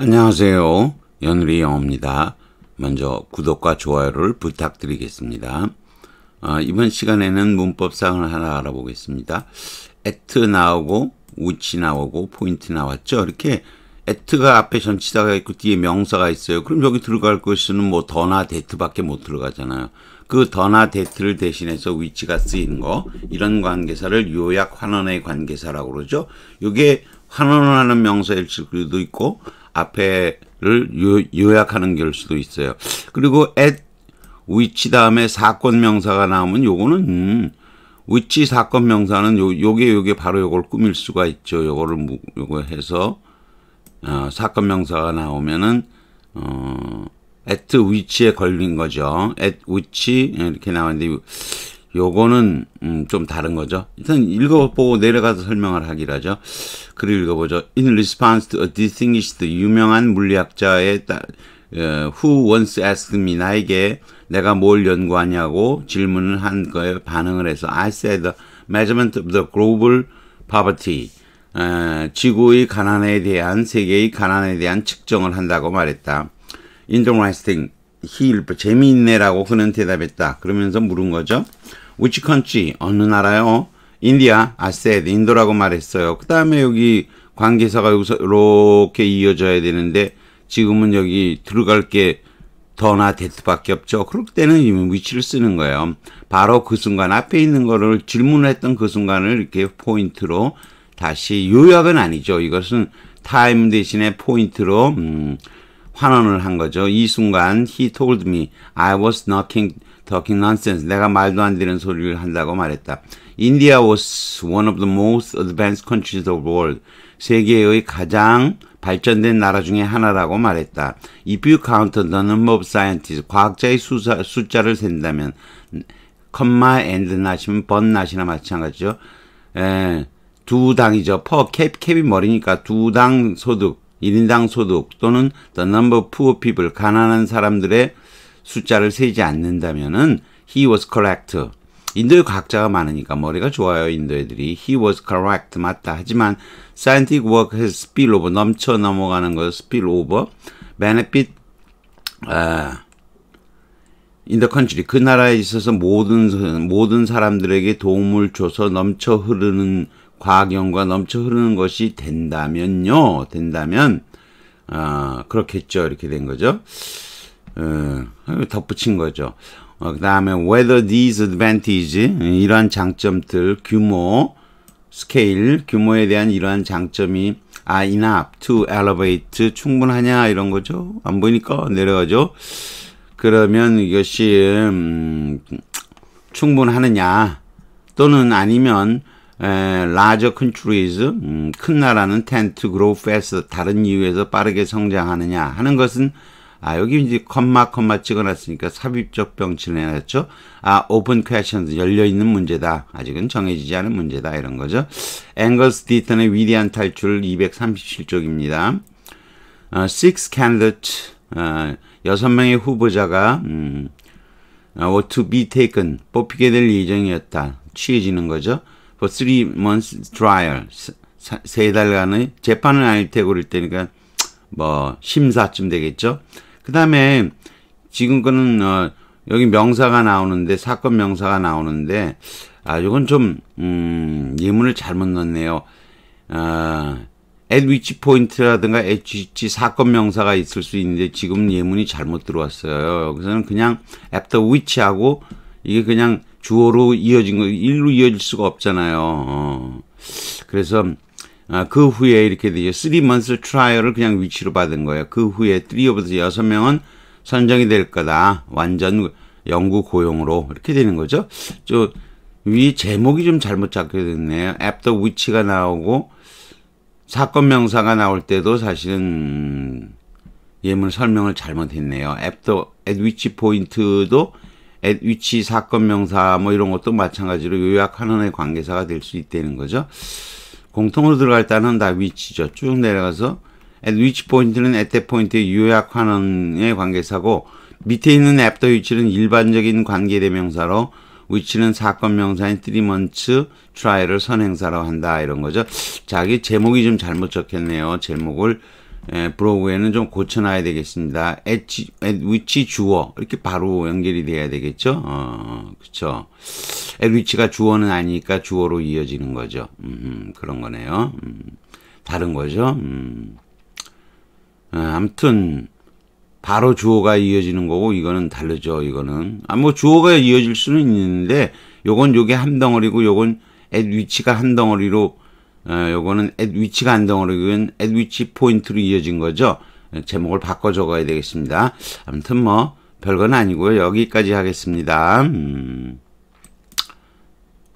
안녕하세요. 연우리 영어입니다. 먼저 구독과 좋아요를 부탁드리겠습니다. 아, 이번 시간에는 문법상을 하나 알아보겠습니다. at 나오고 which 나오고 포인트 나왔죠. 이렇게 at가 앞에 전치사가 있고 뒤에 명사가 있어요. 그럼 여기 들어갈 것은 뭐 더나 데트밖에 못 들어가잖아요. 그 더나 데트를 대신해서 위치가 쓰인 거 이런 관계사를 요약 환원의 관계사라고 그러죠. 이게 환원하는 명사일 수도 있고 앞에를 요약하는 걸 수도 있어요. 그리고 at which 다음에 사건 명사가 나오면 요거는 음, which 사건 명사는 요 요게 요게 바로 요걸 꾸밀 수가 있죠. 요거를 요거 해서 어, 사건 명사가 나오면은 어 at which에 걸린 거죠. at which 예, 이렇게 나왔는데 요거는 음, 좀 다른 거죠. 일단 읽어보고 내려가서 설명을 하기로 하죠. 글을 읽어보죠. In response to a distinguished 유명한 물리학자의 따, 어, who once asked me 나에게 내가 뭘 연구하냐고 질문을 한 거에 반응을 해서 I said measurement of the global poverty 어, 지구의 가난에 대한 세계의 가난에 대한 측정을 한다고 말했다. Interesting. 히일 프 재미있네라고 그는 대답했다. 그러면서 물은 거죠. which country 어느 나라요? 인디아 I said 인도라고 말했어요. 그 다음에 여기 관계사가 여기서 이렇게 이어져야 되는데 지금은 여기 들어갈 게 더나 데트밖에 없죠. 그럴 때는 이미 위치를 쓰는 거예요. 바로 그 순간 앞에 있는 거를 질문했던 그 순간을 이렇게 포인트로 다시 요약은 아니죠. 이것은 타임 대신에 포인트로 음, 환원을 한 거죠. 이 순간 he told me I was knocking talking nonsense. 내가 말도 안 되는 소리를 한다고 말했다. India was one of the most advanced countries of the world. 세계의 가장 발전된 나라 중에 하나라고 말했다. If you count the number of scientists, 과학자의 수사, 숫자를 센다면, comma and not이면 but not이나 마찬가지죠. 에, 두 당이죠. per cap, cap이 머리니까 두 당 소득, 1인당 소득 또는 the number of poor people, 가난한 사람들의 숫자를 세지 않는다면은 he was correct. 인도의 과학자가 많으니까 머리가 좋아요 인도 애들이 he was correct 맞다 하지만 scientific work has spill over 넘쳐 넘어가는 거 spill over benefit 아, in the country 그 나라에 있어서 모든 모든 사람들에게 도움을 줘서 넘쳐 흐르는 과학 연구가 넘쳐 흐르는 것이 된다면요 된다면 아, 그렇겠죠 이렇게 된 거죠. 어, 덧붙인 거죠. 어, 그 다음에 weather these advantage 이러한 장점들 규모 스케일 규모에 대한 이러한 장점이 아 enough to elevate 충분하냐 이런 거죠. 안 보이니까 내려가죠. 그러면 이것이 음, 충분하느냐 또는 아니면 에, larger countries 음, 큰 나라는 tend to grow faster 다른 이유에서 빠르게 성장하느냐 하는 것은 아 여기 이제 컴마 컴마 찍어놨으니까 삽입적병 치행해놨죠아 open q u e s t i o n 열려있는 문제다. 아직은 정해지지 않은 문제다 이런 거죠. 앵거스 디턴의 위대한 탈출 237쪽입니다. 어, six candidates 어, 명의 후보자가 음, 어, to be taken 뽑히게 될 예정이었다. 취해지는 거죠. for three months trial 세 달간의 재판을 아닐 테고 그럴 때니까 뭐 심사쯤 되겠죠. 그 다음에 지금 거는 어, 여기 명사가 나오는데 사건 명사가 나오는데 아 이건 좀 음, 예문을 잘못 넣었네요. 아, at which point라든가 at which 사건 명사가 있을 수 있는데 지금 예문이 잘못 들어왔어요. 여기서는 그냥 after which 하고 이게 그냥 주어로 이어진 거 일로 이어질 수가 없잖아요. 어. 그래서 아, 그 후에 이렇게 되죠. 3 months trial을 그냥 위치로 받은 거예요. 그 후에 3오부터 6명은 선정이 될 거다. 완전 영구 고용으로. 이렇게 되는 거죠. 저, 위 제목이 좀 잘못 잡게 됐네요. 앱더 위치가 나오고, 사건 명사가 나올 때도 사실은, 예문 설명을 잘못했네요. 앱더, at which point도, at which 사건 명사 뭐 이런 것도 마찬가지로 요약하는 관계사가 될 수 있다는 거죠. 공통으로 들어갈 때어는다 위치죠. 쭉 내려가서 at which point는 at that point의 요약하는의 관계사고 밑에 있는 after which는 일반적인 관계대명사로 위치는 사건 명사인 트리먼츠 트라이를 선행사로 한다 이런 거죠. 자기 제목이 좀 잘못 적혔네요. 제목을 예, 브로그에는 좀 고쳐놔야 되겠습니다. at, at which 주어 이렇게 바로 연결이 돼야 되겠죠. 어, 그렇죠. 에비치가 주어는 아니니까 주어로 이어지는 거죠. 음, 그런 거네요. 음, 다른 거죠. 음. 아, 무튼 바로 주어가 이어지는 거고 이거는 다르죠. 이거는 아뭐 주어가 이어질 수는 있는데 요건 요게 한 덩어리고 요건 앳 위치가 한 덩어리로 어, 요거는 앳 위치가 한 덩어리고 요건 앳 위치 포인트로 이어진 거죠. 제목을 바꿔 적어야 되겠습니다. 아무튼 뭐 별건 아니고요. 여기까지 하겠습니다. 음.